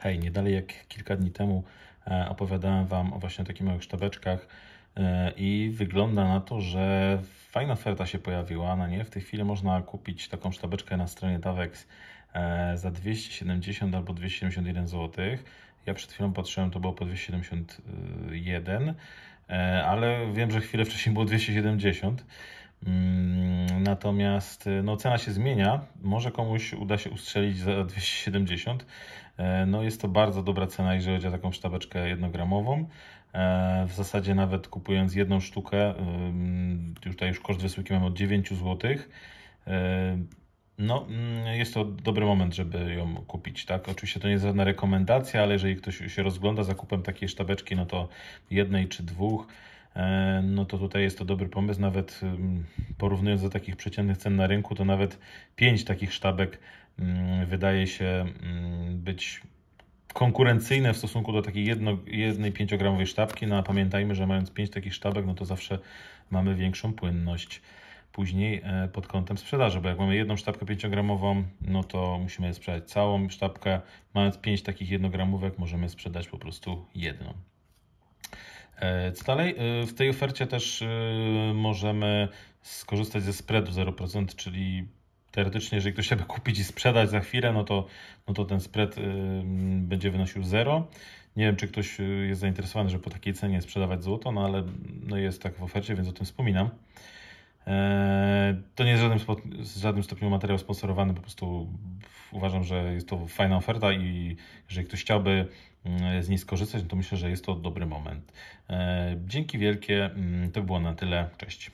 Hej, nie dalej jak kilka dni temu e, opowiadałem Wam o właśnie takich małych sztabeczkach e, i wygląda na to, że fajna oferta się pojawiła na no nie. W tej chwili można kupić taką sztabeczkę na stronie Dawex e, za 270 albo 271 zł. Ja przed chwilą patrzyłem, to było po 271, ale wiem, że chwilę wcześniej było 270. Natomiast y, no, cena się zmienia. Może komuś uda się ustrzelić za 270. E, no, jest to bardzo dobra cena, jeżeli chodzi o taką sztabeczkę jednogramową. E, w zasadzie nawet kupując jedną sztukę, tutaj już koszt wysyłki mamy od 9 zł. E, no, mm, jest to dobry moment, żeby ją kupić, tak? Oczywiście to nie jest żadna rekomendacja, ale jeżeli ktoś się rozgląda zakupem takiej sztabeczki, no to jednej czy dwóch, E, no to tutaj jest to dobry pomysł. Nawet mm, porównując do takich przeciętnych cen na rynku, to nawet 5 takich sztabek mm, wydaje się mm, być konkurencyjne w stosunku do takiej jedno, jednej 5-gramowej sztabki, no a pamiętajmy, że mając 5 takich sztabek, no to zawsze mamy większą płynność później e, pod kątem sprzedaży, bo jak mamy jedną sztabkę 5-gramową, no to musimy sprzedać całą sztabkę, mając 5 takich 1-gramówek możemy sprzedać po prostu jedną. E, co dalej? E, w tej ofercie też e, możemy skorzystać ze spreadu 0%, czyli teoretycznie, jeżeli ktoś chciałby kupić i sprzedać za chwilę, no to, no to ten spread będzie wynosił 0. Nie wiem, czy ktoś jest zainteresowany, żeby po takiej cenie sprzedawać złoto, no ale no jest tak w ofercie, więc o tym wspominam żadnym, w żadnym stopniu materiał sponsorowany, po prostu uważam, że jest to fajna oferta i jeżeli ktoś chciałby mm, z niej skorzystać, no to myślę, że jest to dobry moment. E, dzięki wielkie, mm, to było na tyle, cześć.